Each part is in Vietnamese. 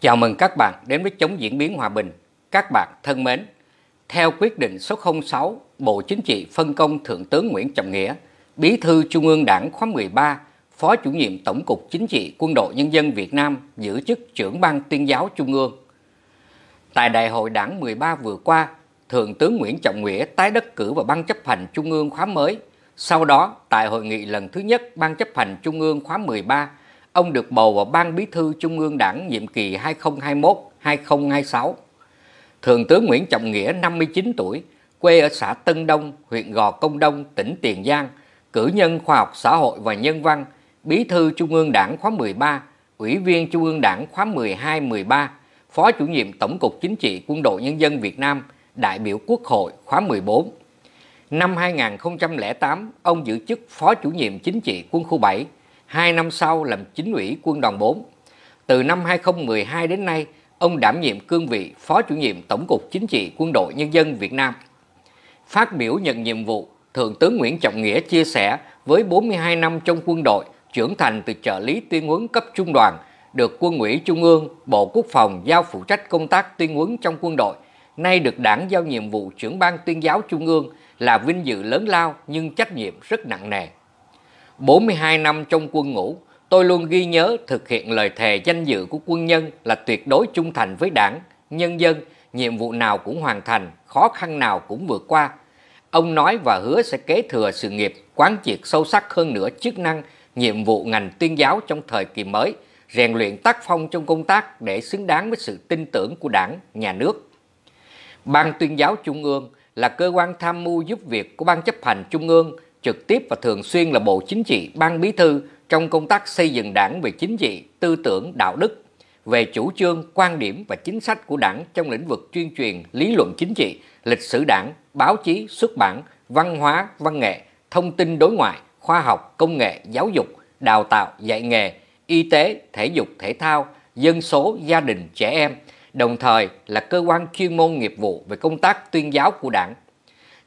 Chào mừng các bạn đến với Chống Diễn biến Hòa bình. Các bạn thân mến, theo quyết định số 06, Bộ Chính trị phân công Thượng tướng Nguyễn Trọng Nghĩa, Bí thư Trung ương Đảng khóa 13, Phó chủ nhiệm Tổng cục Chính trị Quân đội Nhân dân Việt Nam giữ chức trưởng ban tuyên giáo Trung ương. Tại Đại hội Đảng 13 vừa qua, Thượng tướng Nguyễn Trọng Nghĩa tái đắc cử vào Ban chấp hành Trung ương khóa mới. Sau đó, tại hội nghị lần thứ nhất Ban chấp hành Trung ương khóa 13, ông được bầu vào Ban Bí thư Trung ương Đảng nhiệm kỳ 2021-2026. Thượng tướng Nguyễn Trọng Nghĩa 59 tuổi, quê ở xã Tân Đông, huyện Gò Công Đông, tỉnh Tiền Giang, cử nhân khoa học xã hội và nhân văn, Bí thư Trung ương Đảng khóa 13, Ủy viên Trung ương Đảng khóa 12-13, Phó chủ nhiệm Tổng cục Chính trị Quân đội Nhân dân Việt Nam, đại biểu Quốc hội khóa 14. Năm 2008, ông giữ chức Phó chủ nhiệm Chính trị Quân khu 7 2 năm sau làm chính ủy quân đoàn 4. Từ năm 2012 đến nay, ông đảm nhiệm cương vị Phó chủ nhiệm Tổng cục Chính trị Quân đội Nhân dân Việt Nam. Phát biểu nhận nhiệm vụ, Thượng tướng Nguyễn Trọng Nghĩa chia sẻ với 42 năm trong quân đội, trưởng thành từ trợ lý tuyên huấn cấp trung đoàn, được Quân ủy Trung ương, Bộ Quốc phòng giao phụ trách công tác tuyên huấn trong quân đội, nay được đảng giao nhiệm vụ trưởng ban tuyên giáo Trung ương là vinh dự lớn lao nhưng trách nhiệm rất nặng nề. 42 năm trong quân ngũ, tôi luôn ghi nhớ thực hiện lời thề danh dự của quân nhân là tuyệt đối trung thành với đảng, nhân dân, nhiệm vụ nào cũng hoàn thành, khó khăn nào cũng vượt qua. Ông nói và hứa sẽ kế thừa sự nghiệp, quán triệt sâu sắc hơn nữa chức năng, nhiệm vụ ngành tuyên giáo trong thời kỳ mới, rèn luyện tác phong trong công tác để xứng đáng với sự tin tưởng của đảng, nhà nước. Ban tuyên giáo Trung ương là cơ quan tham mưu giúp việc của Ban chấp hành Trung ương – trực tiếp và thường xuyên là Bộ Chính trị, Ban Bí thư trong công tác xây dựng đảng về chính trị, tư tưởng, đạo đức, về chủ trương, quan điểm và chính sách của đảng trong lĩnh vực tuyên truyền, lý luận chính trị, lịch sử đảng, báo chí, xuất bản, văn hóa, văn nghệ, thông tin đối ngoại, khoa học, công nghệ, giáo dục, đào tạo, dạy nghề, y tế, thể dục, thể thao, dân số, gia đình, trẻ em, đồng thời là cơ quan chuyên môn nghiệp vụ về công tác tuyên giáo của đảng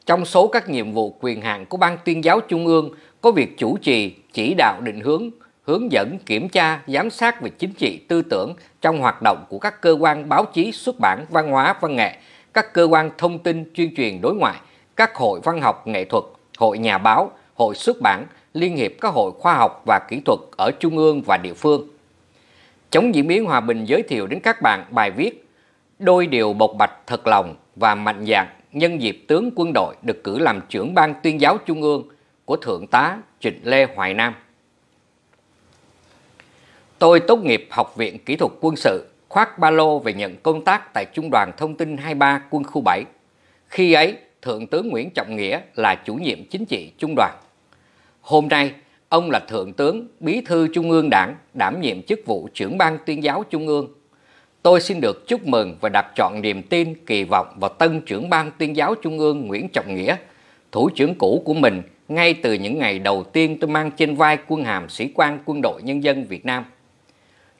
trong số các nhiệm vụ quyền hạn của Ban tuyên giáo Trung ương có việc chủ trì, chỉ đạo định hướng, hướng dẫn, kiểm tra, giám sát về chính trị, tư tưởng trong hoạt động của các cơ quan báo chí, xuất bản, văn hóa, văn nghệ, các cơ quan thông tin, tuyên truyền đối ngoại, các hội văn học, nghệ thuật, hội nhà báo, hội xuất bản, liên hiệp các hội khoa học và kỹ thuật ở trung ương và địa phương. Chống diễn biến hòa bình giới thiệu đến các bạn bài viết Đôi điều bộc bạch thật lòng và mạnh dạn nhân dịp tướng quân đội được cử làm trưởng ban tuyên giáo trung ương của Thượng tá Trịnh Lê Hoài Nam. Tôi tốt nghiệp Học viện Kỹ thuật Quân sự, khoác ba lô về nhận công tác tại Trung đoàn Thông tin 23 Quân khu 7. Khi ấy, Thượng tướng Nguyễn Trọng Nghĩa là chủ nhiệm chính trị Trung đoàn. Hôm nay, ông là Thượng tướng Bí thư Trung ương Đảng, đảm nhiệm chức vụ trưởng ban tuyên giáo Trung ương Tôi xin được chúc mừng và đặt chọn niềm tin, kỳ vọng vào tân trưởng ban tuyên giáo Trung ương Nguyễn Trọng Nghĩa, thủ trưởng cũ của mình ngay từ những ngày đầu tiên tôi mang trên vai quân hàm sĩ quan quân đội nhân dân Việt Nam.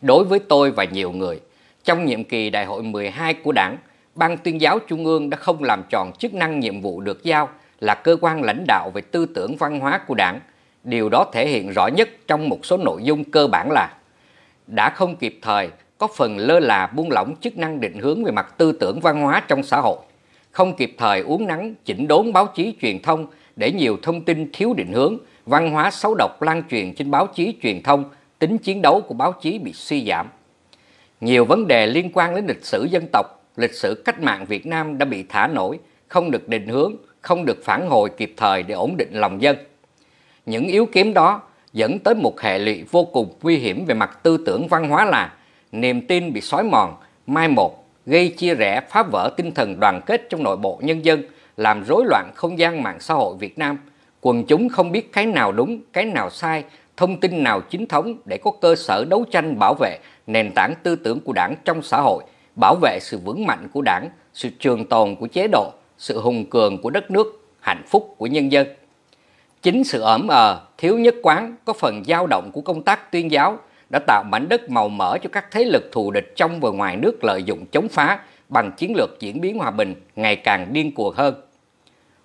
Đối với tôi và nhiều người, trong nhiệm kỳ đại hội 12 của đảng, Ban tuyên giáo Trung ương đã không làm tròn chức năng nhiệm vụ được giao là cơ quan lãnh đạo về tư tưởng văn hóa của đảng. Điều đó thể hiện rõ nhất trong một số nội dung cơ bản là đã không kịp thời có phần lơ là buông lỏng chức năng định hướng về mặt tư tưởng văn hóa trong xã hội, không kịp thời uốn nắn chỉnh đốn báo chí truyền thông để nhiều thông tin thiếu định hướng, văn hóa xấu độc lan truyền trên báo chí truyền thông, tính chiến đấu của báo chí bị suy giảm. Nhiều vấn đề liên quan đến lịch sử dân tộc, lịch sử cách mạng Việt Nam đã bị thả nổi, không được định hướng, không được phản hồi kịp thời để ổn định lòng dân. Những yếu kém đó dẫn tới một hệ lụy vô cùng nguy hiểm về mặt tư tưởng văn hóa là niềm tin bị xói mòn, mai một, gây chia rẽ phá vỡ tinh thần đoàn kết trong nội bộ nhân dân, làm rối loạn không gian mạng xã hội Việt Nam. Quần chúng không biết cái nào đúng, cái nào sai, thông tin nào chính thống để có cơ sở đấu tranh bảo vệ nền tảng tư tưởng của đảng trong xã hội, bảo vệ sự vững mạnh của đảng, sự trường tồn của chế độ, sự hùng cường của đất nước, hạnh phúc của nhân dân. Chính sự ẩm ờ, thiếu nhất quán có phần dao động của công tác tuyên giáo – đã tạo mảnh đất màu mỡ cho các thế lực thù địch trong và ngoài nước lợi dụng chống phá bằng chiến lược diễn biến hòa bình ngày càng điên cuồng hơn.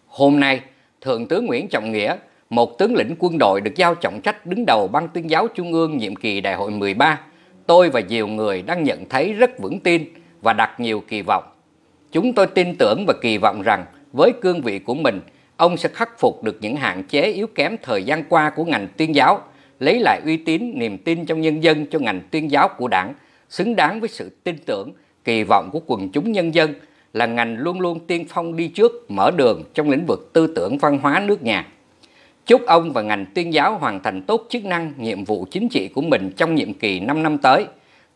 Hôm nay, Thượng tướng Nguyễn Trọng Nghĩa, một tướng lĩnh quân đội được giao trọng trách đứng đầu Ban tuyên giáo Trung ương nhiệm kỳ Đại hội 13, tôi và nhiều người đang nhận thấy rất vững tin và đặt nhiều kỳ vọng. Chúng tôi tin tưởng và kỳ vọng rằng với cương vị của mình, ông sẽ khắc phục được những hạn chế yếu kém thời gian qua của ngành tuyên giáo – lấy lại uy tín, niềm tin trong nhân dân cho ngành tuyên giáo của đảng, xứng đáng với sự tin tưởng, kỳ vọng của quần chúng nhân dân là ngành luôn luôn tiên phong đi trước, mở đường trong lĩnh vực tư tưởng văn hóa nước nhà. Chúc ông và ngành tuyên giáo hoàn thành tốt chức năng, nhiệm vụ chính trị của mình trong nhiệm kỳ 5 năm tới,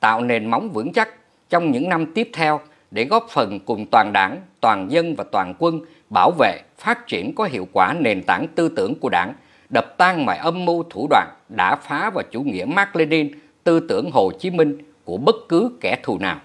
tạo nền móng vững chắc trong những năm tiếp theo để góp phần cùng toàn đảng, toàn dân và toàn quân bảo vệ, phát triển có hiệu quả nền tảng tư tưởng của đảng, đập tan mọi âm mưu thủ đoạn đã phá vào chủ nghĩa Mác Lenin, tư tưởng Hồ Chí Minh của bất cứ kẻ thù nào.